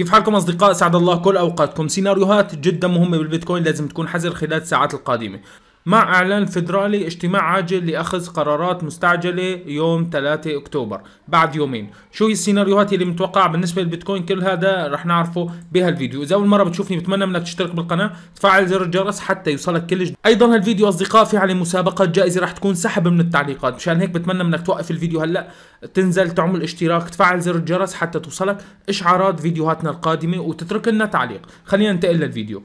كيف حالكم اصدقاء سعد الله كل اوقاتكم سيناريوهات جدا مهمه بالبيتكوين لازم تكون حذر خلال الساعات القادمه مع إعلان فدرالي اجتماع عاجل لأخذ قرارات مستعجلة يوم 3 أكتوبر بعد يومين شو هي السيناريوهات اللي متوقعة بالنسبة للبيتكوين كل هذا رح نعرفه بهالفيديو إذا أول مرة بتشوفني بتمنى منك تشترك بالقناة تفعل زر الجرس حتى يوصلك كل جديد أيضا هالفيديو أصدقاء في عليه مسابقة جائزة رح تكون سحب من التعليقات مشان هيك بتمنى منك توقف الفيديو هلأ تنزل تعمل اشتراك تفعل زر الجرس حتى توصلك إشعارات فيديوهاتنا القادمة وتترك لنا تعليق خلينا ننتقل للفيديو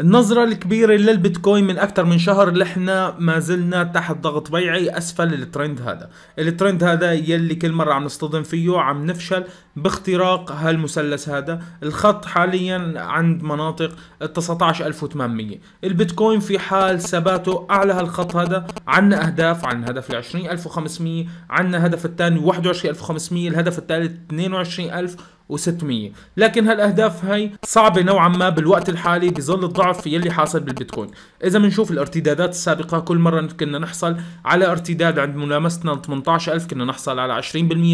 النظرة الكبيرة للبيتكوين من أكثر من شهر لحنا ما زلنا تحت ضغط بيعي أسفل الترند هذا الترند هذا يلي كل مرة عم نصطدم فيه عم نفشل باختراق هالمثلث هذا الخط حاليا عند مناطق 19800 البيتكوين في حال ثباته أعلى هالخط هذا عنا أهداف عن هدف ال 20500 عنا هدف الثاني 21500 الهدف الثالث 22000 و600 لكن هالاهداف هاي صعبه نوعا ما بالوقت الحالي بظل الضعف يلي حاصل بالبيتكوين اذا بنشوف الارتدادات السابقه كل مره كنا نحصل على ارتداد عند ملامستنا 18000 كنا نحصل على 20%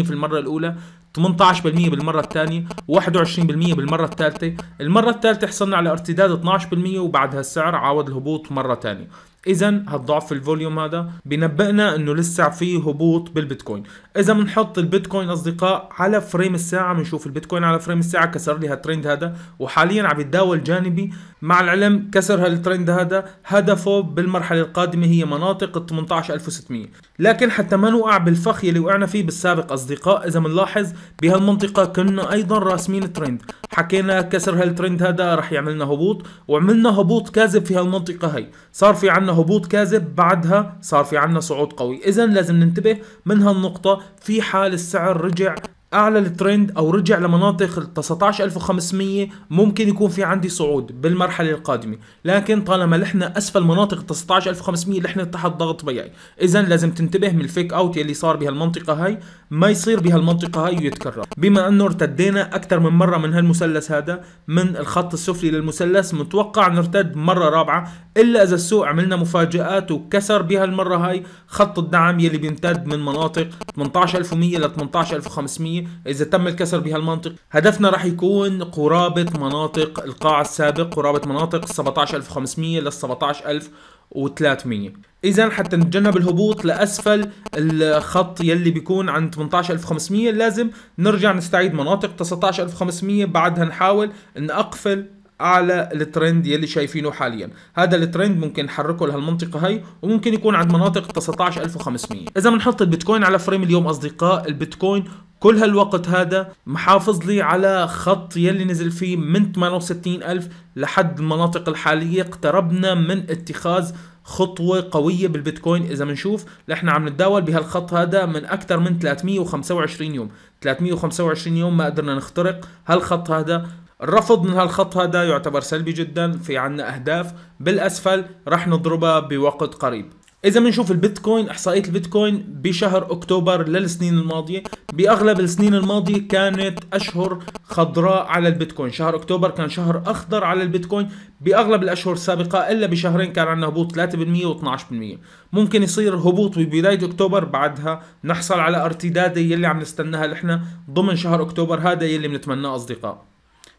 في المره الاولى 18% بالمرة الثانية و21% بالمرة الثالثة المرة الثالثة حصلنا على ارتداد 12% وبعدها السعر عاود الهبوط مرة ثانية اذا هالضعف الفوليوم هذا بنبئنا انه لسه في هبوط بالبيتكوين اذا بنحط البيتكوين اصدقاء على فريم الساعه بنشوف البيتكوين على فريم الساعه كسر لي هالترند هذا وحاليا عم يتداول جانبي مع العلم كسر هالترند هذا هدفه بالمرحله القادمه هي مناطق ال 18600 لكن حتى ما نوقع بالفخ يلي وقعنا فيه بالسابق اصدقاء اذا بنلاحظ بهالمنطقه كنا ايضا راسمين الترند حكينا كسر هالترند هذا رح يعملنا هبوط وعملنا هبوط كاذب في هالمنطقه هي صار في عنا هبوط كاذب بعدها صار في عنا صعود قوي اذا لازم ننتبه من هالنقطة في حال السعر رجع اعلى الترند او رجع لمناطق ال 19500 ممكن يكون في عندي صعود بالمرحله القادمه لكن طالما لحنا اسفل مناطق ال 19500 لحنا تحت ضغط بيعي اذا لازم تنتبه من الفيك اوت يلي صار بهالمنطقه هاي ما يصير بهالمنطقه هاي ويتكرر بما انه ارتدينا اكثر من مره من هالمثلث هذا من الخط السفلي للمثلث متوقع نرتد مره رابعه الا اذا السوق عملنا مفاجات وكسر بهالمره هاي خط الدعم يلي بيمتد من مناطق 18100 ل 18500 اذا تم الكسر بهالمنطق هدفنا راح يكون قرابه مناطق القاع السابق قرابه مناطق 17500 لل 17000 و300 اذا حتى نتجنب الهبوط لاسفل الخط يلي بيكون عند 18500 لازم نرجع نستعيد مناطق 19500 بعدها نحاول نقفل اعلى الترند يلي شايفينه حاليا هذا الترند ممكن نحركه لهالمنطقه هي وممكن يكون عند مناطق 19500 اذا بنحط البيتكوين على فريم اليوم اصدقاء البيتكوين كل هالوقت هذا محافظ لي على خط يلي نزل فيه من 68 ألف لحد المناطق الحالية اقتربنا من اتخاذ خطوة قوية بالبيتكوين إذا بنشوف نحن عم نتداول بهالخط هذا من أكثر من 325 يوم 325 يوم ما قدرنا نخترق هالخط هذا الرفض من هالخط هذا يعتبر سلبي جدا في عنا أهداف بالأسفل رح نضربها بوقت قريب إذا بنشوف البيتكوين إحصائية البيتكوين بشهر أكتوبر للسنين الماضية بأغلب السنين الماضية كانت أشهر خضراء على البيتكوين شهر أكتوبر كان شهر أخضر على البيتكوين بأغلب الأشهر السابقة إلا بشهرين كان عندنا هبوط 3% و12% ممكن يصير هبوط ببداية أكتوبر بعدها نحصل على ارتدادة يلي عم نستناها نحن ضمن شهر أكتوبر هذا يلي بنتمناه أصدقاء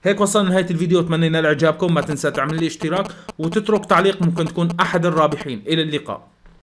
هيك وصلنا لنهايه الفيديو اتمنى ينال اعجابكم ما تنسى تعمل لي اشتراك وتترك تعليق ممكن تكون احد الرابحين الى اللقاء